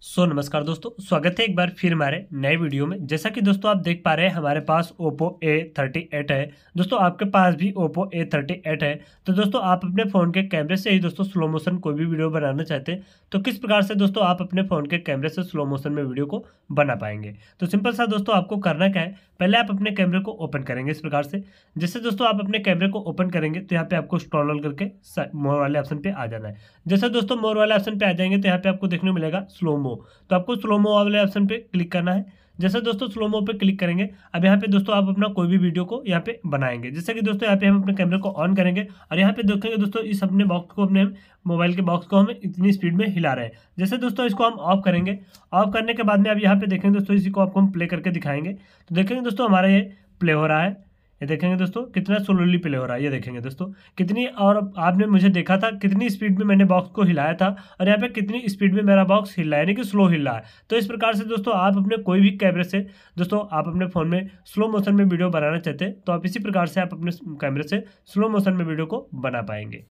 सो so, नमस्कार दोस्तों स्वागत है एक बार फिर हमारे नए वीडियो में जैसा कि दोस्तों आप देख पा रहे हैं हमारे पास ओप्पो ए थर्टी एट है दोस्तों आपके पास भी ओप्पो ए थर्टी एट है तो दोस्तों आप अपने फ़ोन के कैमरे से ही दोस्तों स्लो मोशन कोई भी वीडियो बनाना चाहते हैं तो किस प्रकार से दोस्तों आप अपने फ़ोन के कैमरे से स्लो मोशन में वीडियो को बना पाएंगे तो सिंपल सा दोस्तों आपको करना क्या है पहले आप अपने कैमरे को ओपन करेंगे इस प्रकार से जैसे दोस्तों आप अपने कैमरे को ओपन करेंगे तो यहाँ पर आपको स्ट्रॉल करके मोर वाले ऑप्शन पर आ जाना है जैसे दोस्तों मोर वाले ऑप्शन पर आ जाएंगे तो यहाँ पे आपको देखने मिलेगा स्लो स्लोमो तो आपको स्लोमो वाले ऑप्शन पे क्लिक करना है जैसे दोस्तों स्लोमो पे क्लिक करेंगे अब यहाँ पे दोस्तों आप अपना कोई भी वीडियो को यहाँ पे बनाएंगे जैसे कि दोस्तों यहाँ पे हम अपने कैमरे को ऑन करेंगे और यहाँ पे देखेंगे दोस्तों इस अपने बॉक्स को अपने मोबाइल के बॉक्स को हम इतनी स्पीड में हिला रहे हैं जैसे दोस्तों इसको हम ऑफ करेंगे ऑफ करने के बाद में अब यहाँ पे देखेंगे दोस्तों इसी को आपको हम प्ले करके दिखाएंगे तो देखेंगे दोस्तों हमारा ये प्ले हो रहा है ये देखेंगे दोस्तों कितना स्लोली प्ले हो रहा है ये देखेंगे दोस्तों कितनी और आपने मुझे देखा था कितनी स्पीड में मैंने बॉक्स को हिलाया था और यहाँ पे कितनी स्पीड में मेरा बॉक्स हिल रहा है यानी कि स्लो हिल रहा है तो इस प्रकार से दोस्तों आप अपने कोई भी कैमरे से दोस्तों आप अपने फ़ोन में स्लो मोशन में वीडियो बनाना चाहते हैं तो आप इसी प्रकार से आप अपने कैमरे से स्लो मोशन में वीडियो को बना पाएंगे